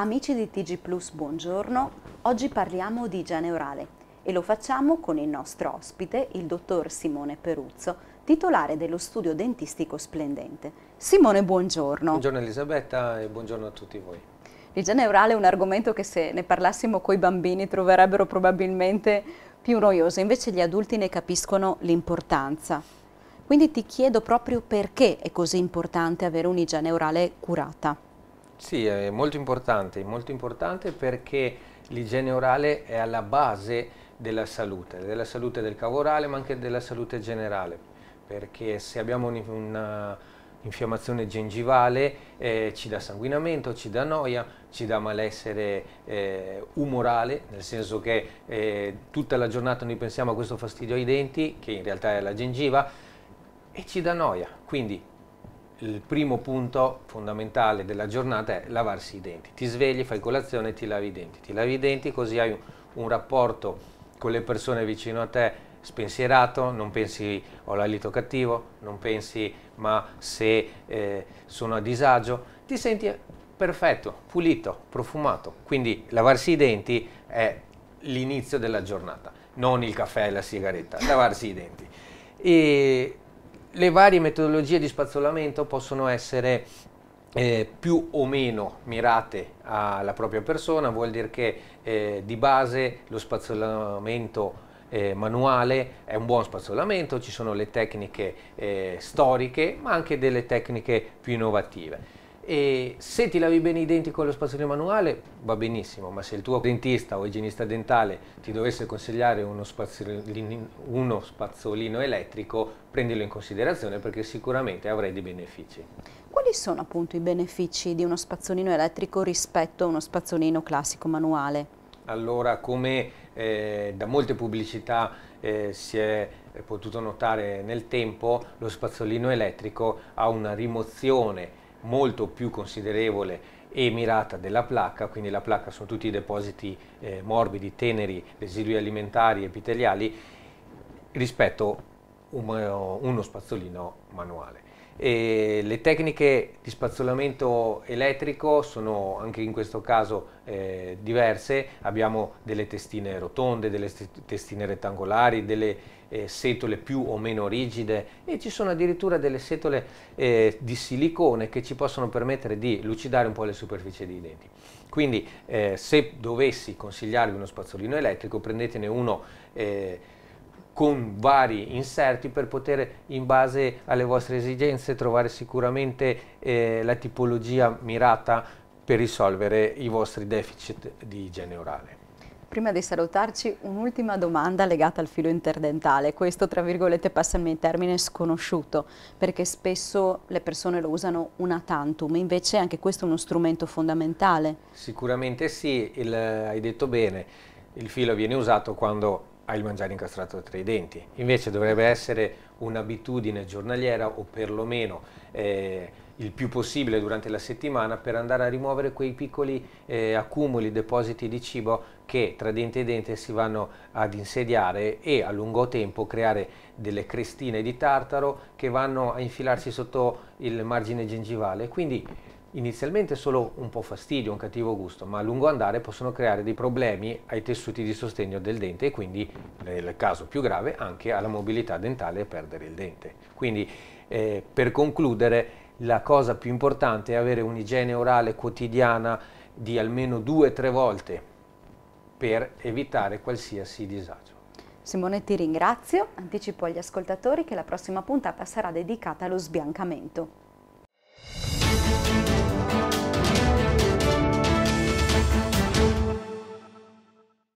Amici di TG Plus, buongiorno. Oggi parliamo di igiene orale e lo facciamo con il nostro ospite, il dottor Simone Peruzzo, titolare dello studio dentistico Splendente. Simone, buongiorno. Buongiorno Elisabetta e buongiorno a tutti voi. L'igiene orale è un argomento che se ne parlassimo coi bambini troverebbero probabilmente più noioso, invece gli adulti ne capiscono l'importanza. Quindi ti chiedo proprio perché è così importante avere un'igiene orale curata. Sì, è molto importante, molto importante perché l'igiene orale è alla base della salute, della salute del cavo orale ma anche della salute generale, perché se abbiamo un'infiammazione gengivale eh, ci dà sanguinamento, ci dà noia, ci dà malessere eh, umorale, nel senso che eh, tutta la giornata noi pensiamo a questo fastidio ai denti, che in realtà è la gengiva, e ci dà noia. Quindi il primo punto fondamentale della giornata è lavarsi i denti. Ti svegli, fai colazione e ti lavi i denti. Ti lavi i denti così hai un, un rapporto con le persone vicino a te spensierato, non pensi ho l'alito cattivo, non pensi ma se eh, sono a disagio, ti senti perfetto, pulito, profumato. Quindi lavarsi i denti è l'inizio della giornata, non il caffè e la sigaretta, lavarsi i denti. E le varie metodologie di spazzolamento possono essere eh, più o meno mirate alla propria persona, vuol dire che eh, di base lo spazzolamento eh, manuale è un buon spazzolamento, ci sono le tecniche eh, storiche ma anche delle tecniche più innovative e se ti lavi bene i denti con lo spazzolino manuale va benissimo, ma se il tuo dentista o igienista dentale ti dovesse consigliare uno spazzolino, uno spazzolino elettrico, prendilo in considerazione perché sicuramente avrai dei benefici. Quali sono appunto i benefici di uno spazzolino elettrico rispetto a uno spazzolino classico manuale? Allora, come eh, da molte pubblicità eh, si è potuto notare nel tempo, lo spazzolino elettrico ha una rimozione molto più considerevole e mirata della placca, quindi la placca sono tutti i depositi eh, morbidi, teneri, residui alimentari, epiteliali, rispetto uno spazzolino manuale. E le tecniche di spazzolamento elettrico sono anche in questo caso eh, diverse, abbiamo delle testine rotonde, delle testine rettangolari, delle eh, setole più o meno rigide e ci sono addirittura delle setole eh, di silicone che ci possono permettere di lucidare un po' le superfici dei denti. Quindi eh, se dovessi consigliarvi uno spazzolino elettrico prendetene uno eh, con vari inserti per poter in base alle vostre esigenze trovare sicuramente eh, la tipologia mirata per risolvere i vostri deficit di igiene orale. Prima di salutarci, un'ultima domanda legata al filo interdentale. Questo, tra virgolette, passami il termine sconosciuto, perché spesso le persone lo usano una tantum, invece anche questo è uno strumento fondamentale. Sicuramente sì, il, hai detto bene, il filo viene usato quando il mangiare incastrato tra i denti. Invece dovrebbe essere un'abitudine giornaliera o perlomeno eh, il più possibile durante la settimana per andare a rimuovere quei piccoli eh, accumuli, depositi di cibo che tra dente e dente si vanno ad insediare e a lungo tempo creare delle crestine di tartaro che vanno a infilarsi sotto il margine gengivale. Quindi inizialmente solo un po' fastidio, un cattivo gusto, ma a lungo andare possono creare dei problemi ai tessuti di sostegno del dente e quindi, nel caso più grave, anche alla mobilità dentale e perdere il dente. Quindi, eh, per concludere, la cosa più importante è avere un'igiene orale quotidiana di almeno due o tre volte per evitare qualsiasi disagio. Simone ti ringrazio, anticipo agli ascoltatori che la prossima puntata sarà dedicata allo sbiancamento.